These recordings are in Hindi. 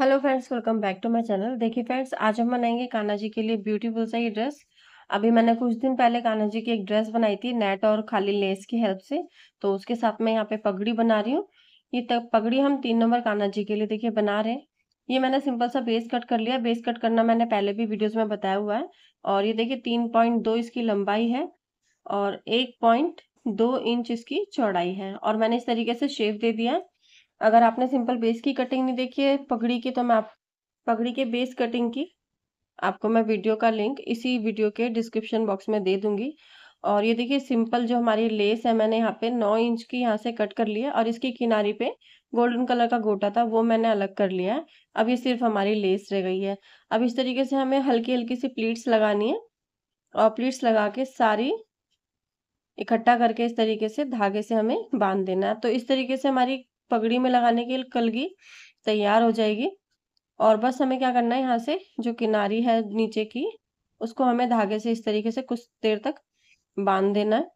hello friends welcome back to my channel देखिए फ्रेंड्स आज हम बनाएंगे कान्हा जी के लिए ब्यूटीफुल सा ये ड्रेस अभी मैंने कुछ दिन पहले कान्हा जी की एक ड्रेस बनाई थी नेट और खाली लेस की हेल्प से तो उसके साथ मैं यहाँ पे पगड़ी बना रही हूँ ये तक पगड़ी हम तीन नंबर कान्हा जी के लिए देखिए बना रहे हैं ये मैंने सिंपल सा बेस कट कर लिया बेस कट करना मैंने पहले भी वीडियोज में बताया हुआ है और ये देखिए तीन इसकी लंबाई है और एक इंच इसकी चौड़ाई है और मैंने इस तरीके से शेप दे दिया है अगर आपने सिंपल बेस की कटिंग नहीं देखी है पगड़ी की तो मैं आप पगड़ी के बेस कटिंग की आपको मैं वीडियो का लिंक इसी वीडियो के डिस्क्रिप्शन बॉक्स में दे दूंगी और ये देखिए सिंपल जो हमारी लेस है मैंने यहाँ पे नौ इंच की यहाँ से कट कर लिया और इसके किनारी पे गोल्डन कलर का गोटा था वो मैंने अलग कर लिया है अब ये सिर्फ हमारी लेस रह गई है अब इस तरीके से हमें हल्की हल्की सी प्लीट्स लगानी है और प्लीट्स लगा के सारी इकट्ठा करके इस तरीके से धागे से हमें बांध देना है तो इस तरीके से हमारी पगड़ी में लगाने के लिए कलगी तैयार हो जाएगी और बस हमें क्या करना है यहाँ से जो किनारी है नीचे की उसको हमें धागे से इस तरीके से कुछ देर तक बांध देना है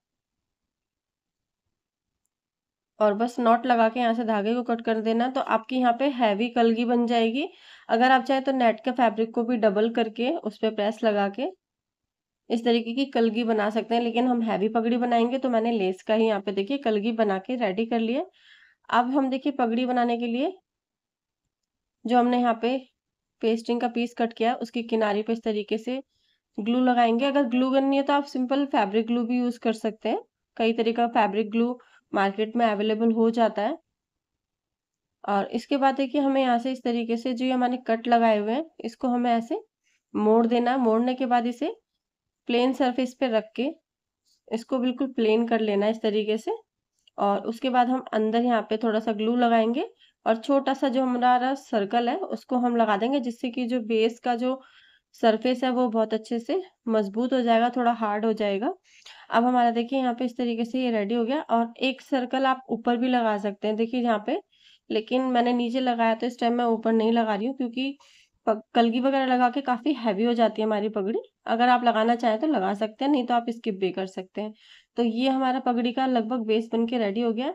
और बस नॉट लगा के यहाँ से धागे को कट कर देना तो आपकी यहाँ पे हैवी कलगी बन जाएगी अगर आप चाहे तो नेट के फैब्रिक को भी डबल करके उस पर प्रेस लगा के इस तरीके की कलगी बना सकते हैं लेकिन हम हैवी पगड़ी बनाएंगे तो मैंने लेस का ही यहाँ पे देखिए कलगी बना के रेडी कर लिया अब हम देखिए पगड़ी बनाने के लिए जो हमने यहाँ पे पेस्टिंग का पीस कट किया उसके किनारे पे इस तरीके से ग्लू लगाएंगे अगर ग्लू गन नहीं है तो आप सिंपल फैब्रिक ग्लू भी यूज़ कर सकते हैं कई तरीके का फैब्रिक ग्लू मार्केट में अवेलेबल हो जाता है और इसके बाद देखिए हमें यहाँ से इस तरीके से जो ये हमारे कट लगाए हुए हैं इसको हमें ऐसे मोड़ देना मोड़ने के बाद इसे प्लेन सरफेस पे रख के इसको बिल्कुल प्लेन कर लेना इस तरीके से और उसके बाद हम अंदर यहाँ पे थोड़ा सा ग्लू लगाएंगे और छोटा सा जो हमारा सर्कल है उसको हम लगा देंगे जिससे कि जो बेस का जो सरफेस है वो बहुत अच्छे से मजबूत हो जाएगा थोड़ा हार्ड हो जाएगा अब हमारा देखिए यहाँ पे इस तरीके से ये रेडी हो गया और एक सर्कल आप ऊपर भी लगा सकते हैं देखिए यहाँ पे लेकिन मैंने नीचे लगाया तो इस टाइम मैं ऊपर नहीं लगा रही हूँ क्योंकि कलगी वगैरह लगा के काफ़ी हैवी हो जाती है हमारी पगड़ी अगर आप लगाना चाहें तो लगा सकते हैं नहीं तो आप स्किप भी कर सकते हैं तो ये हमारा पगड़ी का लगभग बेस बन के रेडी हो गया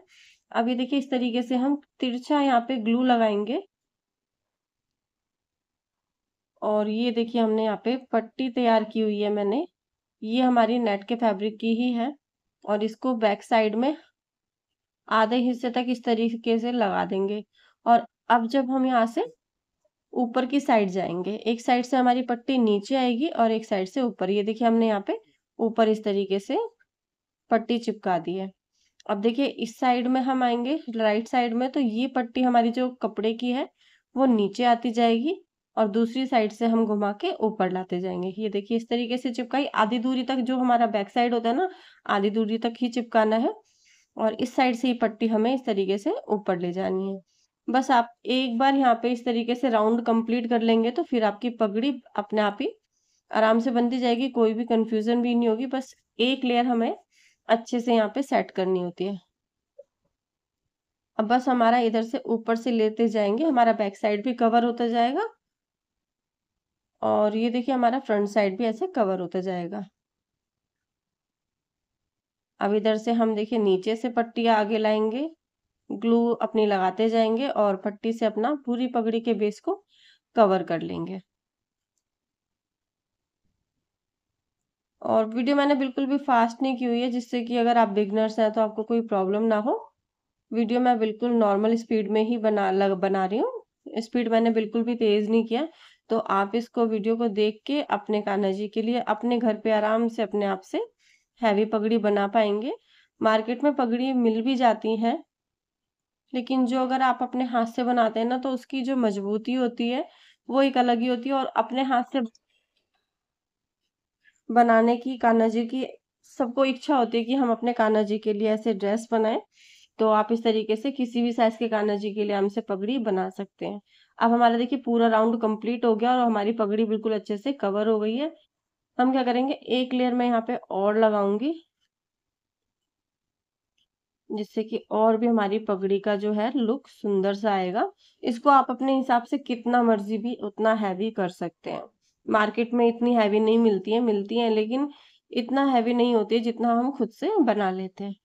अब ये देखिए इस तरीके से हम तिरछा यहाँ पे ग्लू लगाएंगे और ये देखिए हमने यहाँ पे पट्टी तैयार की हुई है मैंने ये हमारी नेट के फैब्रिक की ही है और इसको बैक साइड में आधे हिस्से तक इस तरीके से लगा देंगे और अब जब हम यहाँ से ऊपर की साइड जाएंगे एक साइड से हमारी पट्टी नीचे आएगी और एक साइड से ऊपर ये देखिए हमने यहाँ पे ऊपर इस तरीके से पट्टी चिपका दी है अब देखिए इस साइड में हम आएंगे राइट साइड में तो ये पट्टी हमारी जो कपड़े की है वो नीचे आती जाएगी और दूसरी साइड से हम घुमा के ऊपर लाते जाएंगे ये देखिए इस तरीके से चिपकाई आधी दूरी तक जो हमारा बैक साइड होता है ना आधी दूरी तक ही चिपकाना है और इस साइड से ये पट्टी हमें इस तरीके से ऊपर ले जानी है बस आप एक बार यहाँ पे इस तरीके से राउंड कंप्लीट कर लेंगे तो फिर आपकी पगड़ी अपने आप ही आराम से बनती जाएगी कोई भी कंफ्यूजन भी नहीं होगी बस एक लेयर हमें अच्छे से यहाँ पे सेट करनी होती है अब बस हमारा इधर से ऊपर से लेते जाएंगे हमारा बैक साइड भी कवर होता जाएगा और ये देखिए हमारा फ्रंट साइड भी ऐसे कवर होता जाएगा अब इधर से हम देखिए नीचे से पट्टियाँ आगे लाएंगे ग्लू अपनी लगाते जाएंगे और पट्टी से अपना पूरी पगड़ी के बेस को कवर कर लेंगे और वीडियो मैंने बिल्कुल भी फास्ट नहीं की हुई है जिससे कि अगर आप बिगनर्स हैं तो आपको कोई प्रॉब्लम ना हो वीडियो मैं बिल्कुल नॉर्मल स्पीड में ही बना लग बना रही हूँ स्पीड मैंने बिल्कुल भी तेज़ नहीं किया तो आप इसको वीडियो को देख के अपने कान्हा के लिए अपने घर पे आराम से अपने आप से हैवी पगड़ी बना पाएंगे मार्केट में पगड़ी मिल भी जाती हैं लेकिन जो अगर आप अपने हाथ से बनाते हैं ना तो उसकी जो मजबूती होती है वो एक अलग ही होती है और अपने हाथ से बनाने की कान्हा जी की सबको इच्छा होती है कि हम अपने कान्हा जी के लिए ऐसे ड्रेस बनाएं तो आप इस तरीके से किसी भी साइज के कान्हा जी के लिए हमसे पगड़ी बना सकते हैं अब हमारा देखिए पूरा राउंड कंप्लीट हो गया और हमारी पगड़ी बिल्कुल अच्छे से कवर हो गई है हम क्या करेंगे एक लेयर में यहाँ पे और लगाऊंगी जिससे कि और भी हमारी पगड़ी का जो है लुक सुंदर सा आएगा इसको आप अपने हिसाब से कितना मर्जी भी उतना हैवी कर सकते हैं मार्केट में इतनी हैवी नहीं मिलती है मिलती है लेकिन इतना हैवी नहीं होती है जितना हम खुद से बना लेते हैं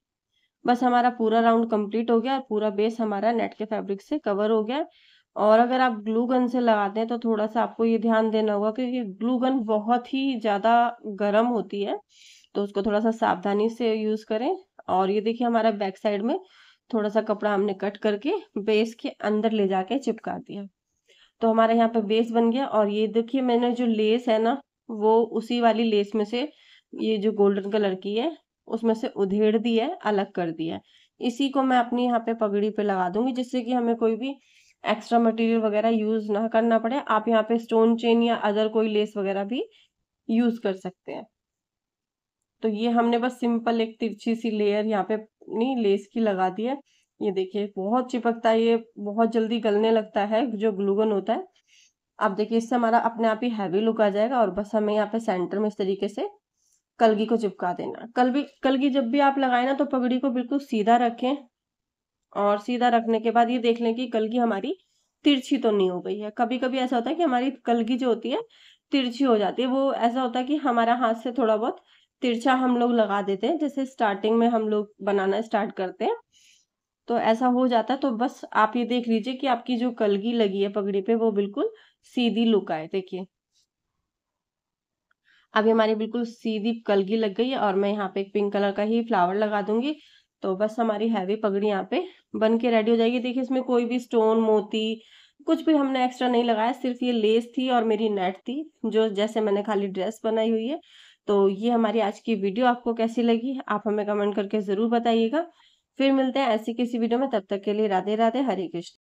बस हमारा पूरा राउंड कंप्लीट हो गया और पूरा बेस हमारा नेट के फैब्रिक से कवर हो गया और अगर आप ग्लू गन से लगाते हैं तो थोड़ा सा आपको ये ध्यान देना होगा क्योंकि ग्लू गन बहुत ही ज़्यादा गर्म होती है तो उसको थोड़ा सा सावधानी से यूज़ करें और ये देखिए हमारा बैक साइड में थोड़ा सा कपड़ा हमने कट करके बेस के अंदर ले जाके चिपका दिया तो हमारे यहाँ पे बेस बन गया और ये देखिए मैंने जो लेस है ना वो उसी वाली लेस में से ये जो गोल्डन कलर की है उसमें से उधेड़ दी है अलग कर दिया है इसी को मैं अपनी यहाँ पे पगड़ी पे लगा दूंगी जिससे कि हमें कोई भी एक्स्ट्रा मटेरियल वगैरह यूज ना करना पड़े आप यहाँ पे स्टोन चेन या अदर कोई लेस वगैरह भी यूज कर सकते हैं तो ये हमने बस सिंपल एक तिरछी सी लेयर यहाँ पे नहीं लेस की लगा दी है ये देखिए बहुत चिपकता है ये बहुत जल्दी गलने लगता है जो ग्लूगन होता है आप देखिए इससे हमारा अपने आप ही हैवी लुक आ जाएगा और बस हमें यहाँ पे सेंटर में इस तरीके से कलगी को चिपका देना कलगी कलगी जब भी आप लगाए ना तो पगड़ी को बिल्कुल सीधा रखें और सीधा रखने के बाद ये देख लें कि कलगी हमारी तिरछी तो नहीं हो गई है कभी कभी ऐसा होता है कि हमारी कलगी जो होती है तिरछी हो जाती है वो ऐसा होता है कि हमारा हाथ से थोड़ा बहुत तिरछा हम लोग लगा देते हैं जैसे स्टार्टिंग में हम लोग बनाना स्टार्ट करते हैं तो ऐसा हो जाता है तो बस आप ये देख लीजिए कि आपकी जो कलगी लगी है पगड़ी पे वो बिल्कुल सीधी लुक आए देखिए अभी हमारी बिल्कुल सीधी कलगी लग गई है और मैं यहाँ पे एक पिंक कलर का ही फ्लावर लगा दूंगी तो बस हमारी हैवी पगड़ी यहाँ पे बन के रेडी हो जाएगी देखिए इसमें कोई भी स्टोन मोती कुछ भी हमने एक्स्ट्रा नहीं लगाया सिर्फ ये लेस थी और मेरी नेट थी जो जैसे मैंने खाली ड्रेस बनाई हुई है तो ये हमारी आज की वीडियो आपको कैसी लगी आप हमें कमेंट करके ज़रूर बताइएगा फिर मिलते हैं ऐसी किसी वीडियो में तब तक के लिए राधे राधे हरे कृष्ण